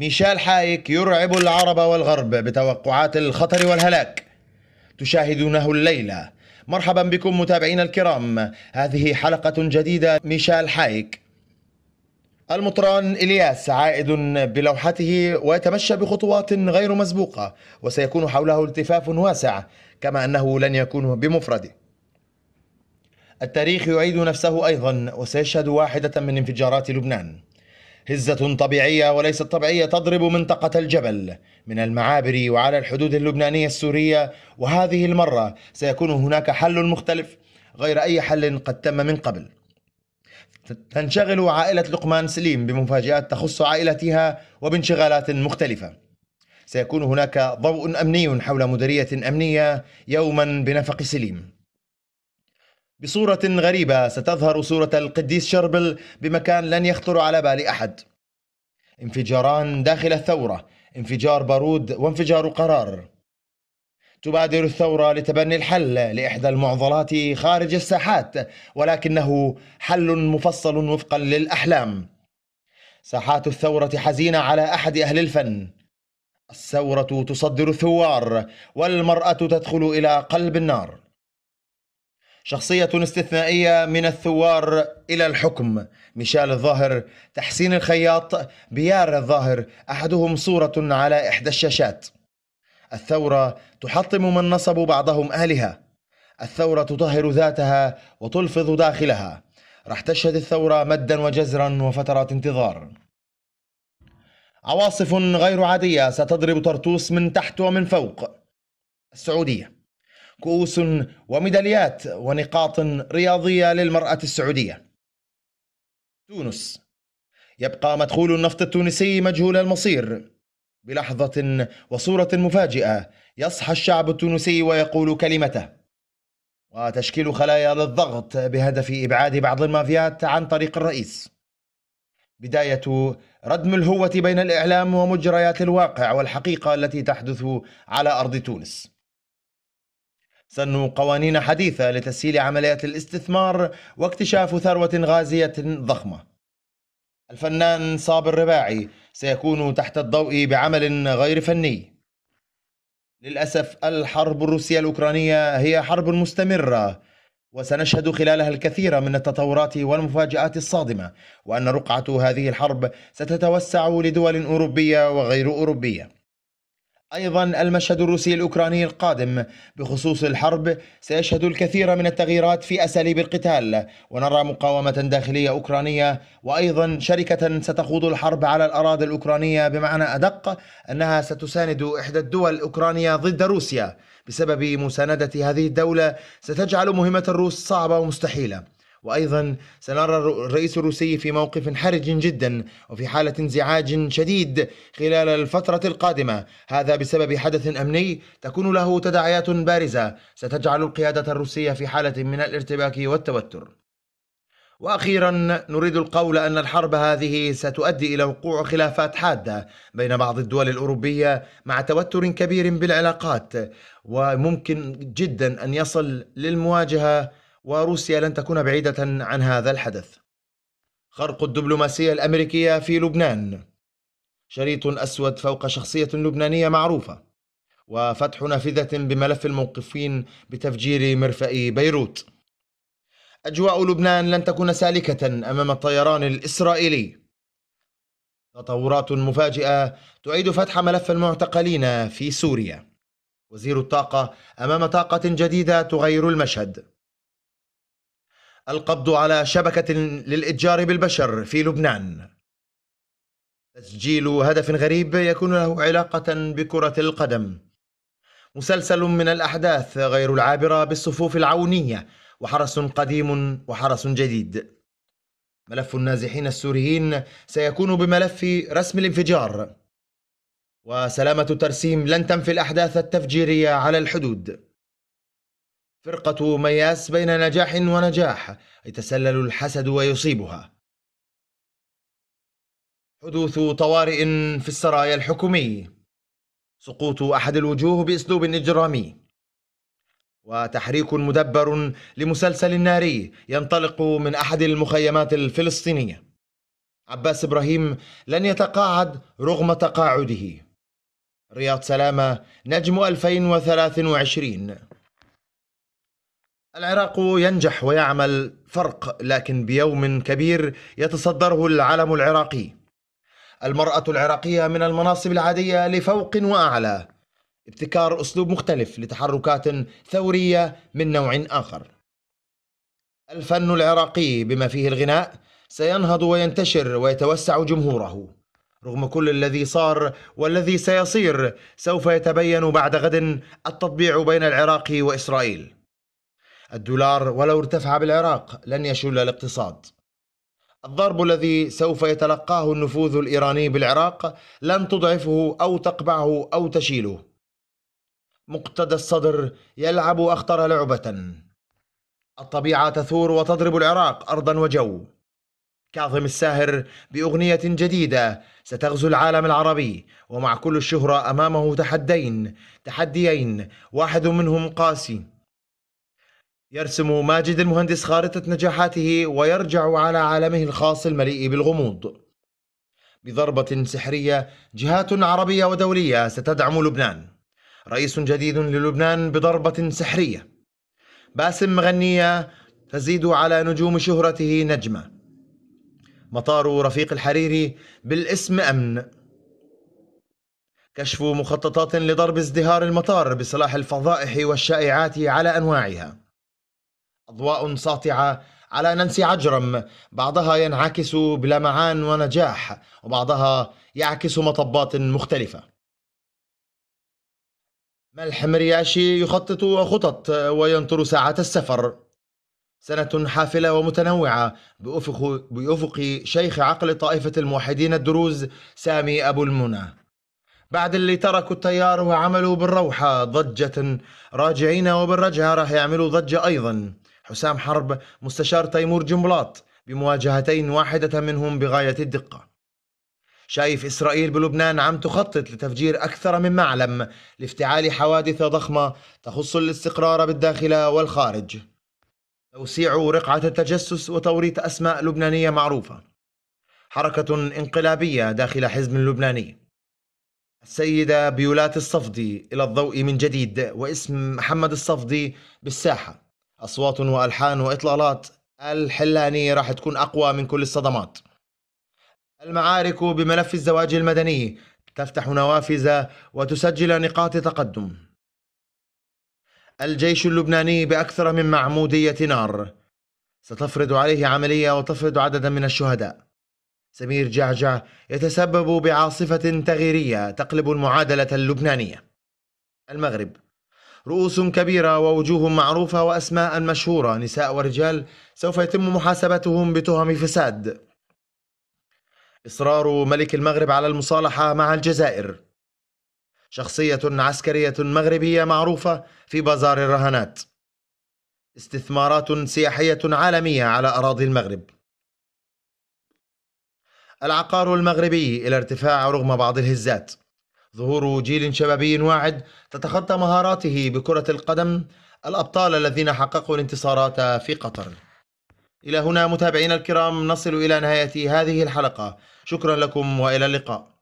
ميشال حايك يرعب العرب والغرب بتوقعات الخطر والهلاك تشاهدونه الليله مرحبا بكم متابعينا الكرام هذه حلقه جديده ميشال حايك المطران إلياس عائد بلوحته ويتمشى بخطوات غير مسبوقة وسيكون حوله التفاف واسع كما أنه لن يكون بمفرده التاريخ يعيد نفسه أيضا وسيشهد واحدة من انفجارات لبنان هزة طبيعية وليست طبيعية تضرب منطقة الجبل من المعابر وعلى الحدود اللبنانية السورية وهذه المرة سيكون هناك حل مختلف غير أي حل قد تم من قبل تنشغل عائلة لقمان سليم بمفاجآت تخص عائلتها وبانشغالات مختلفة سيكون هناك ضوء أمني حول مديرية أمنية يوما بنفق سليم بصورة غريبة ستظهر صورة القديس شربل بمكان لن يخطر على بال أحد انفجاران داخل الثورة انفجار بارود وانفجار قرار تبادر الثورة لتبني الحل لإحدى المعضلات خارج الساحات ولكنه حل مفصل وفقا للأحلام ساحات الثورة حزينة على أحد أهل الفن الثورة تصدر الثوار والمرأة تدخل إلى قلب النار شخصية استثنائية من الثوار إلى الحكم ميشيل الظاهر تحسين الخياط بيار الظاهر أحدهم صورة على إحدى الشاشات الثورة تحطم من نصبوا بعضهم أهلها الثورة تطهر ذاتها وتلفظ داخلها راح تشهد الثورة مدا وجزرا وفترات انتظار عواصف غير عادية ستضرب طرطوس من تحت ومن فوق السعودية كؤوس وميداليات ونقاط رياضية للمرأة السعودية تونس يبقى مدخول النفط التونسي مجهول المصير بلحظة وصورة مفاجئة يصحى الشعب التونسي ويقول كلمته وتشكيل خلايا للضغط بهدف إبعاد بعض المافيات عن طريق الرئيس بداية ردم الهوة بين الإعلام ومجريات الواقع والحقيقة التي تحدث على أرض تونس سن قوانين حديثة لتسهيل عمليات الاستثمار واكتشاف ثروة غازية ضخمة. الفنان صابر الرباعي سيكون تحت الضوء بعمل غير فني. للأسف الحرب الروسية الأوكرانية هي حرب مستمرة وسنشهد خلالها الكثير من التطورات والمفاجآت الصادمة وأن رقعة هذه الحرب ستتوسع لدول أوروبية وغير أوروبية. أيضا المشهد الروسي الأوكراني القادم بخصوص الحرب سيشهد الكثير من التغييرات في أساليب القتال ونرى مقاومة داخلية أوكرانية وأيضا شركة ستخوض الحرب على الأراضي الأوكرانية بمعنى أدق أنها ستساند إحدى الدول أوكرانيا ضد روسيا بسبب مساندة هذه الدولة ستجعل مهمة الروس صعبة ومستحيلة وأيضا سنرى الرئيس الروسي في موقف حرج جدا وفي حالة انزعاج شديد خلال الفترة القادمة هذا بسبب حدث أمني تكون له تداعيات بارزة ستجعل القيادة الروسية في حالة من الارتباك والتوتر واخيرا نريد القول ان الحرب هذه ستؤدي الى وقوع خلافات حاده بين بعض الدول الاوروبيه مع توتر كبير بالعلاقات وممكن جدا ان يصل للمواجهه وروسيا لن تكون بعيدة عن هذا الحدث. خرق الدبلوماسية الأمريكية في لبنان شريط أسود فوق شخصية لبنانية معروفة وفتح نافذة بملف الموقفين بتفجير مرفأ بيروت. أجواء لبنان لن تكون سالكة أمام الطيران الإسرائيلي. تطورات مفاجئة تعيد فتح ملف المعتقلين في سوريا. وزير الطاقة أمام طاقة جديدة تغير المشهد. القبض على شبكة للإتجار بالبشر في لبنان تسجيل هدف غريب يكون له علاقة بكرة القدم مسلسل من الأحداث غير العابرة بالصفوف العونية وحرس قديم وحرس جديد ملف النازحين السوريين سيكون بملف رسم الانفجار وسلامة الترسيم لن تنفي الأحداث التفجيرية على الحدود فرقة مياس بين نجاح ونجاح يتسلل الحسد ويصيبها حدوث طوارئ في السرايا الحكومي سقوط أحد الوجوه بأسلوب إجرامي وتحريك مدبر لمسلسل ناري ينطلق من أحد المخيمات الفلسطينية عباس إبراهيم لن يتقاعد رغم تقاعده رياض سلامة نجم 2023 العراق ينجح ويعمل فرق لكن بيوم كبير يتصدره العلم العراقي المرأة العراقية من المناصب العادية لفوق وأعلى ابتكار أسلوب مختلف لتحركات ثورية من نوع آخر الفن العراقي بما فيه الغناء سينهض وينتشر ويتوسع جمهوره رغم كل الذي صار والذي سيصير سوف يتبين بعد غد التطبيع بين العراق وإسرائيل الدولار ولو ارتفع بالعراق لن يشل الاقتصاد الضرب الذي سوف يتلقاه النفوذ الايراني بالعراق لن تضعفه او تقبعه او تشيله مقتدى الصدر يلعب اخطر لعبه الطبيعه تثور وتضرب العراق ارضا وجو كاظم الساهر باغنيه جديده ستغزو العالم العربي ومع كل الشهره امامه تحدين تحديين واحد منهم قاسي يرسم ماجد المهندس خارطة نجاحاته ويرجع على عالمه الخاص المليء بالغموض بضربة سحرية جهات عربية ودولية ستدعم لبنان رئيس جديد للبنان بضربة سحرية باسم مغنية تزيد على نجوم شهرته نجمة مطار رفيق الحريري بالاسم أمن كشف مخططات لضرب ازدهار المطار بصلاح الفضائح والشائعات على أنواعها أضواء ساطعة على نانسي عجرم بعضها ينعكس بلمعان ونجاح وبعضها يعكس مطبات مختلفة ملح مرياشي يخطط خطط وينطر ساعات السفر سنة حافلة ومتنوعة بأفق, بأفق شيخ عقل طائفة الموحدين الدروز سامي أبو المنى بعد اللي تركوا التيار وعملوا بالروحة ضجة راجعين وبالرجعة راح يعملوا ضجة أيضا حسام حرب مستشار تيمور جنبلاط بمواجهتين واحدة منهم بغاية الدقة شايف إسرائيل بلبنان عم تخطط لتفجير أكثر من معلم لافتعال حوادث ضخمة تخص الاستقرار بالداخل والخارج توسيع رقعة التجسس وتوريط أسماء لبنانية معروفة حركة انقلابية داخل حزب لبناني السيدة بيولات الصفدي إلى الضوء من جديد واسم محمد الصفدي بالساحة أصوات وألحان وإطلالات الحلانية راح تكون أقوى من كل الصدمات المعارك بملف الزواج المدني تفتح نوافذ وتسجل نقاط تقدم الجيش اللبناني بأكثر من معمودية نار ستفرض عليه عملية وتفرض عددا من الشهداء سمير جعجع يتسبب بعاصفة تغييرية تقلب المعادلة اللبنانية المغرب رؤوس كبيرة ووجوه معروفة وأسماء مشهورة نساء ورجال سوف يتم محاسبتهم بتهم فساد إصرار ملك المغرب على المصالحة مع الجزائر شخصية عسكرية مغربية معروفة في بازار الرهانات استثمارات سياحية عالمية على أراضي المغرب العقار المغربي إلى ارتفاع رغم بعض الهزات ظهور جيل شبابي واعد تتخطى مهاراته بكرة القدم الأبطال الذين حققوا الانتصارات في قطر إلى هنا متابعينا الكرام نصل إلى نهاية هذه الحلقة شكرا لكم وإلى اللقاء